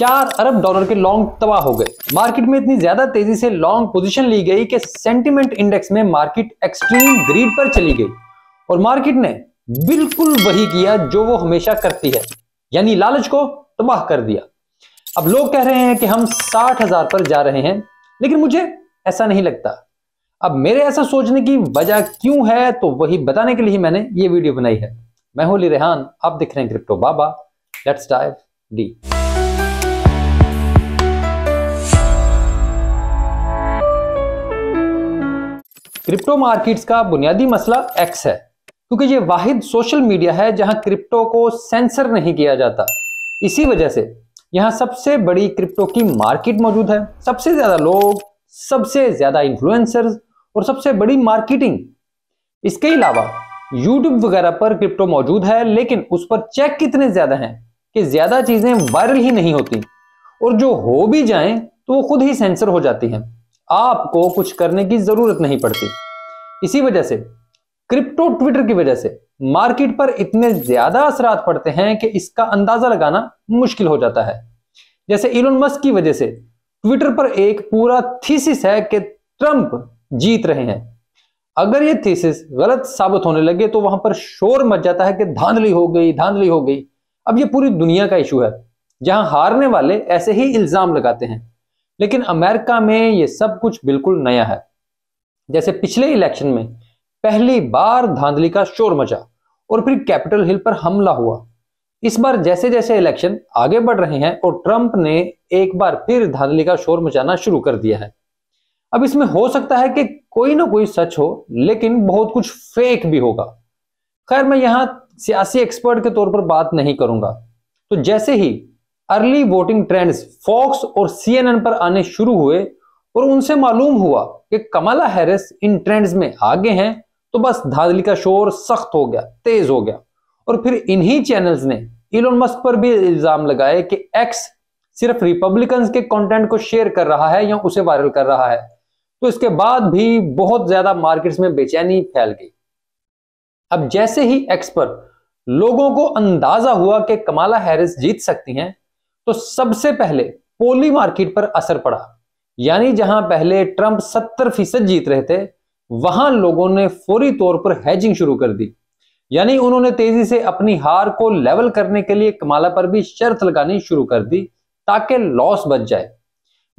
चार अरब डॉलर के लॉन्ग तबाह हो गए मार्केट में इतनी ज्यादा तेजी से लॉन्ग पोजीशन ली गई कि सेंटीमेंट इंडेक्स में मार्केट एक्सट्रीम ग्रीड पर चली गई और मार्केट ने बिल्कुल वही किया जो वो हमेशा करती है यानी लालच को तबाह कर दिया अब लोग कह रहे हैं कि हम साठ पर जा रहे हैं लेकिन मुझे ऐसा नहीं लगता अब मेरे ऐसा सोचने की वजह क्यों है तो वही बताने के लिए मैंने ये वीडियो बनाई है मैं हूं रिहान आप दिख रहे हैं crypto Baba let's dive the crypto markets का बुनियादी मसला एक्स है क्योंकि ये वाहिद सोशल मीडिया है जहां क्रिप्टो को सेंसर नहीं किया जाता इसी वजह से यहाँ सबसे बड़ी क्रिप्टो की मार्केट मौजूद है सबसे ज्यादा लोग सबसे ज्यादा इन्फ्लुएंसर्स और सबसे बड़ी मार्केटिंग इसके अलावा यूट्यूब वगैरह पर क्रिप्टो मौजूद है लेकिन उस पर चेक कितने ज्यादा हैं कि ज्यादा चीजें वायरल ही नहीं होती और जो हो भी जाए तो वो खुद ही सेंसर हो जाती हैं आपको कुछ करने की जरूरत नहीं पड़ती इसी वजह से क्रिप्टो ट्विटर की वजह से मार्केट पर इतने ज्यादा असरात पड़ते हैं कि इसका अंदाजा लगाना मुश्किल हो जाता है जैसे इलोन मस्क की वजह से ट्विटर पर एक पूरा थीसिस है कि ट्रंप जीत रहे हैं अगर ये थीसिस गलत साबित होने लगे तो वहां पर शोर मच जाता है कि धांधली हो गई धांधली हो गई अब ये पूरी दुनिया का इशू है जहां हारने वाले ऐसे ही इल्जाम लगाते हैं लेकिन अमेरिका में ये सब कुछ बिल्कुल नया है जैसे पिछले इलेक्शन में पहली बार धांधली का शोर मचा और फिर कैपिटल हिल पर हमला हुआ इस बार जैसे जैसे इलेक्शन आगे बढ़ रहे हैं और ट्रंप ने एक बार फिर धांधली का शोर मचाना शुरू कर दिया है अब इसमें हो सकता है कि कोई ना कोई सच हो लेकिन बहुत कुछ फेक भी होगा खैर मैं यहां सियासी एक्सपर्ट के तौर पर बात नहीं करूंगा तो जैसे ही अर्ली वोटिंग ट्रेंड्स फॉक्स और सीएनएन पर आने शुरू हुए और उनसे मालूम हुआ कि कमला हैरिस इन ट्रेंड्स में आगे हैं तो बस धाधली का शोर सख्त हो गया तेज हो गया और फिर इन्हीं चैनल्स ने इलोन मस्क पर भी इल्जाम लगाए कि एक्स सिर्फ रिपब्लिकन के कंटेंट को शेयर कर रहा है या उसे वायरल कर रहा है तो इसके बाद भी बहुत ज्यादा मार्केट्स में बेचैनी फैल गई अब जैसे ही एक्स पर लोगों को अंदाजा हुआ कि कमाला हैरिस जीत सकती हैं तो सबसे पहले पोली मार्केट पर असर पड़ा यानी जहां पहले ट्रंप सत्तर फीसद जीत रहे थे वहां लोगों ने फौरी तौर पर हैजिंग शुरू कर दी यानी उन्होंने तेजी से अपनी हार को लेवल करने के लिए कमाला पर भी शर्त लगानी शुरू कर दी ताकि लॉस बच जाए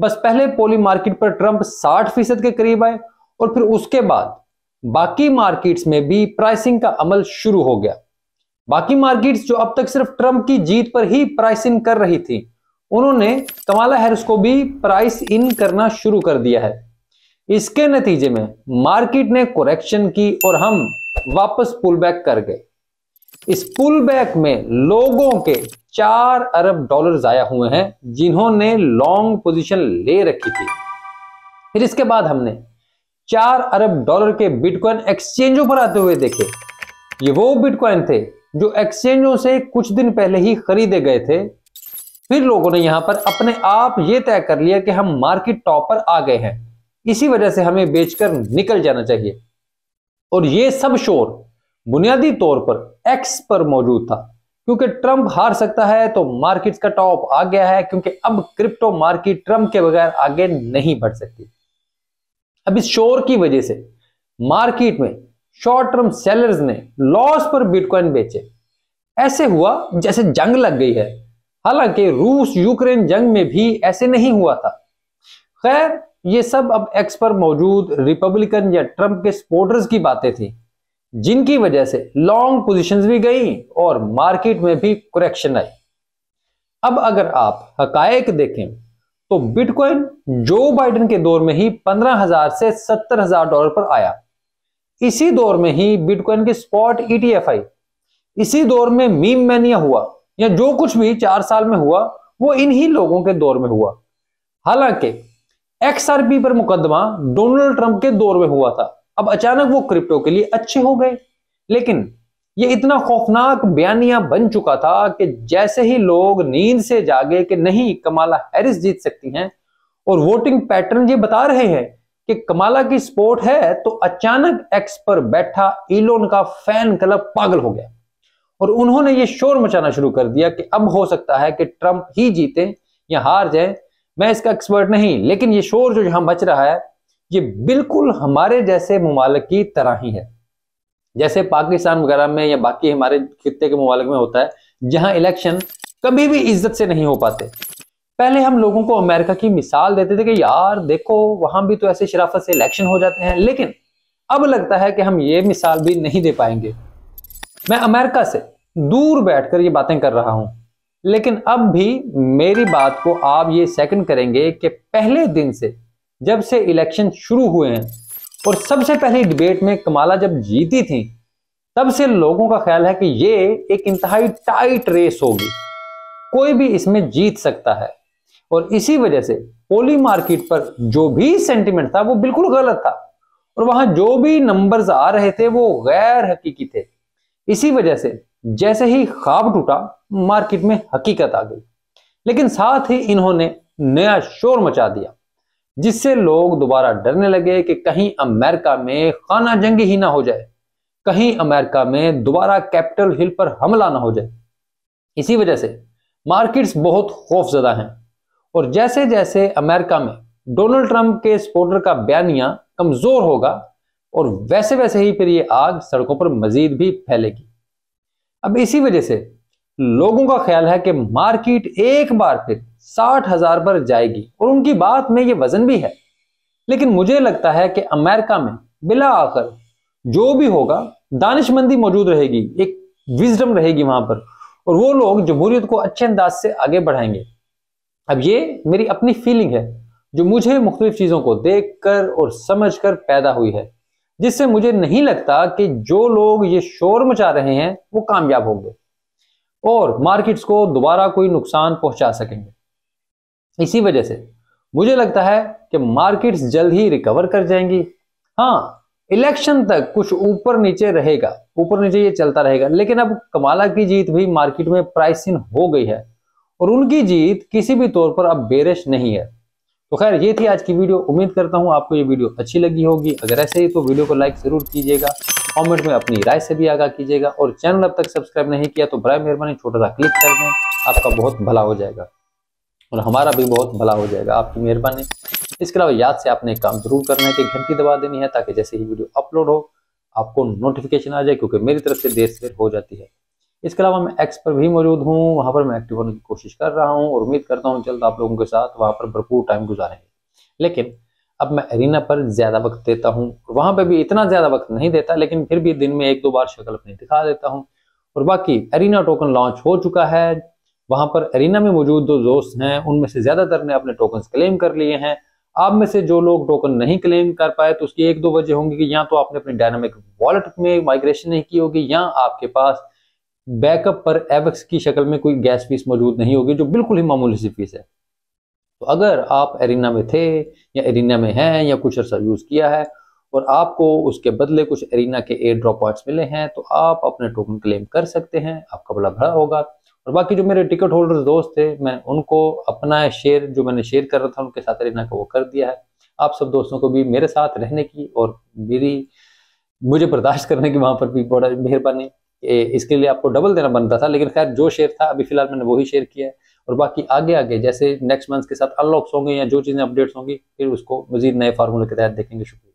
बस पहले पोली मार्केट पर ट्रंप 60 फीसद के करीब आए और फिर उसके बाद बाकी मार्केट्स में भी प्राइसिंग का अमल शुरू हो गया बाकी मार्केट्स जो अब तक सिर्फ ट्रंप की जीत पर ही प्राइस इन कर रही थी उन्होंने कमाला हैरिस को भी प्राइस इन करना शुरू कर दिया है इसके नतीजे में मार्केट ने कोरेक्शन की और हम वापस पुल बैक कर गए इस पुल बैक में लोगों के चार अरब डॉलर जाया हुए हैं जिन्होंने लॉन्ग पोजीशन ले रखी थी फिर इसके बाद हमने चार अरब डॉलर के बिटकॉइन एक्सचेंजों पर आते हुए देखे ये वो बिटकॉइन थे जो एक्सचेंजों से कुछ दिन पहले ही खरीदे गए थे फिर लोगों ने यहां पर अपने आप ये तय कर लिया कि हम मार्केट टॉप पर आ गए हैं इसी वजह से हमें बेचकर निकल जाना चाहिए और ये सब शोर बुनियादी तौर पर एक्स पर मौजूद था क्योंकि ट्रंप हार सकता है तो मार्केट का टॉप आ गया है क्योंकि अब क्रिप्टो मार्केट ट्रंप के बगैर आगे नहीं बढ़ सकती अब इस शोर की वजह से मार्केट में शॉर्ट टर्म सेलर्स ने लॉस पर बिटकॉइन बेचे ऐसे हुआ जैसे जंग लग गई है हालांकि रूस यूक्रेन जंग में भी ऐसे नहीं हुआ था खैर ये सब अब एक्स पर मौजूद रिपब्लिकन या ट्रंप के सपोर्टर्स की बातें थी जिनकी वजह से लॉन्ग पोजीशंस भी गई और मार्केट में भी करेक्शन आई अब अगर आप हकायक देखें तो बिटकॉइन जो बाइडन के दौर में ही पंद्रह हजार से सत्तर हजार डॉलर पर आया इसी दौर में ही बिटकॉइन की स्पॉट ईटीएफ आई इसी दौर में मीम मैनिया हुआ या जो कुछ भी चार साल में हुआ वो इन्हीं लोगों के दौर में हुआ हालांकि एक्सआरपी पर मुकदमा डोनाल्ड ट्रंप के दौर में हुआ था अब अचानक वो क्रिप्टो के लिए अच्छे हो गए लेकिन ये इतना खौफनाक बयानिया बन चुका था कि जैसे ही लोग नींद से जागे कि नहीं कमाला हैरिस जीत सकती हैं और वोटिंग पैटर्न ये बता रहे हैं कि कमाला की स्पोर्ट है तो अचानक एक्स पर बैठा इलोन का फैन क्लब पागल हो गया और उन्होंने ये शोर मचाना शुरू कर दिया कि अब हो सकता है कि ट्रंप ही जीते या हार जाए मैं इसका एक्सपर्ट नहीं लेकिन ये शोर जो यहां मच रहा है ये बिल्कुल हमारे जैसे ममालक की तरह ही है जैसे पाकिस्तान वगैरह में या बाकी हमारे खिते के ममालक में होता है जहां इलेक्शन कभी भी इज्जत से नहीं हो पाते पहले हम लोगों को अमेरिका की मिसाल देते थे कि यार देखो वहां भी तो ऐसे शराफत से इलेक्शन हो जाते हैं लेकिन अब लगता है कि हम ये मिसाल भी नहीं दे पाएंगे मैं अमेरिका से दूर बैठकर ये बातें कर रहा हूं लेकिन अब भी मेरी बात को आप ये सेकंड करेंगे कि पहले दिन से जब से इलेक्शन शुरू हुए हैं और सबसे पहले डिबेट में कमाला जब जीती थी तब से लोगों का ख्याल है कि ये एक इंतहाई टाइट रेस होगी कोई भी इसमें जीत सकता है और इसी वजह से पोली मार्केट पर जो भी सेंटिमेंट था वो बिल्कुल गलत था और वहां जो भी नंबर्स आ रहे थे वो गैर हकीकी थे इसी वजह से जैसे ही खाब टूटा मार्केट में हकीकत आ गई लेकिन साथ ही इन्होंने नया शोर मचा दिया जिससे लोग दोबारा डरने लगे कि कहीं अमेरिका में खाना जंगी ही ना हो जाए कहीं अमेरिका में दोबारा कैपिटल हिल पर हमला ना हो जाए इसी वजह से मार्केट्स बहुत खौफजदा हैं और जैसे जैसे अमेरिका में डोनाल्ड ट्रंप के सपोर्टर का बयानिया कमजोर होगा और वैसे वैसे ही फिर ये आग सड़कों पर मजीद भी फैलेगी अब इसी वजह से लोगों का ख्याल है कि मार्केट एक बार फिर साठ हजार पर जाएगी और उनकी बात में ये वजन भी है लेकिन मुझे लगता है कि अमेरिका में बिला आकर जो भी होगा दानिशमंदी मौजूद रहेगी एक विजडम रहेगी वहां पर और वो लोग जमहूरियत को अच्छे अंदाज से आगे बढ़ाएंगे अब ये मेरी अपनी फीलिंग है जो मुझे मुख्तलिफ चीज़ों को देख कर और समझ कर पैदा हुई है जिससे मुझे नहीं लगता कि जो लोग ये शोर मचा रहे हैं वो कामयाब होंगे और मार्केट्स को दोबारा कोई नुकसान पहुंचा सकेंगे इसी वजह से मुझे लगता है कि मार्केट्स जल्द ही रिकवर कर जाएंगी हाँ इलेक्शन तक कुछ ऊपर नीचे रहेगा ऊपर नीचे ये चलता रहेगा लेकिन अब कमाला की जीत भी मार्केट में प्राइसिंग हो गई है और उनकी जीत किसी भी तौर पर अब बेरिश नहीं है तो खैर ये थी आज की वीडियो उम्मीद करता हूँ आपको ये वीडियो अच्छी लगी होगी अगर ऐसे ही तो वीडियो को लाइक ज़रूर कीजिएगा कमेंट में अपनी राय से भी आगाह कीजिएगा और चैनल अब तक सब्सक्राइब नहीं किया तो बर मेहरबानी छोटा सा क्लिक कर दें आपका बहुत भला हो जाएगा और हमारा भी बहुत भला हो जाएगा आपकी मेहरबानी इसके अलावा याद से आपने एक काम जरूर करना है कि घंटी दबा देनी है ताकि जैसे ही वीडियो अपलोड हो आपको नोटिफिकेशन आ जाए क्योंकि मेरी तरफ से देर से हो जाती है इसके अलावा मैं एक्स पर भी मौजूद हूँ वहाँ पर मैं एक्टिव होने की कोशिश कर रहा हूँ और उम्मीद करता हूँ जल्द आप लोगों के साथ वहाँ पर भरपूर टाइम गुजारेंगे लेकिन अब मैं एरिना पर ज़्यादा वक्त देता हूँ वहाँ पर भी इतना ज़्यादा वक्त नहीं देता लेकिन फिर भी दिन में एक दो बार शक्ल अपनी दिखा देता हूँ और बाकी एरिना टोकन लॉन्च हो चुका है वहाँ पर एरिना में मौजूद जो दोस्त हैं उनमें से ज़्यादातर ने अपने टोकन क्लेम कर लिए हैं आप में से जो लोग टोकन नहीं क्लेम कर पाए तो उसकी एक दो वजह होंगी कि या तो आपने अपने डायनामिक वॉलेट में माइग्रेशन नहीं की होगी या आपके पास बैकअप पर एवेक्स की शक्ल में कोई गैस फीस मौजूद नहीं होगी जो बिल्कुल ही मामूली सी फीस है तो अगर आप एरिना में थे या एरिना में हैं या कुछ अर्सा यूज़ किया है और आपको उसके बदले कुछ एरिना के एयर ड्रॉप पॉइंट्स मिले हैं तो आप अपने टोकन क्लेम कर सकते हैं आपका बड़ा भरा होगा और बाकी जो मेरे टिकट होल्डर्स दोस्त थे मैं उनको अपना शेयर जो मैंने शेयर कर रहा था उनके साथ एरिना का वो कर दिया है आप सब दोस्तों को भी मेरे साथ रहने की और मेरी मुझे बर्दाश्त करने की वहाँ पर भी बड़ा मेहरबानी इसके लिए आपको डबल देना बनता था लेकिन खैर जो शेयर था अभी फिलहाल मैंने वही शेयर किया है और बाकी आगे आगे जैसे नेक्स्ट मंथ के साथ अनलॉक्स होंगे या जो चीज़ें अपडेट्स होंगी फिर उसको मजीद नए फार्मूले के तहत देखेंगे शुक्रिया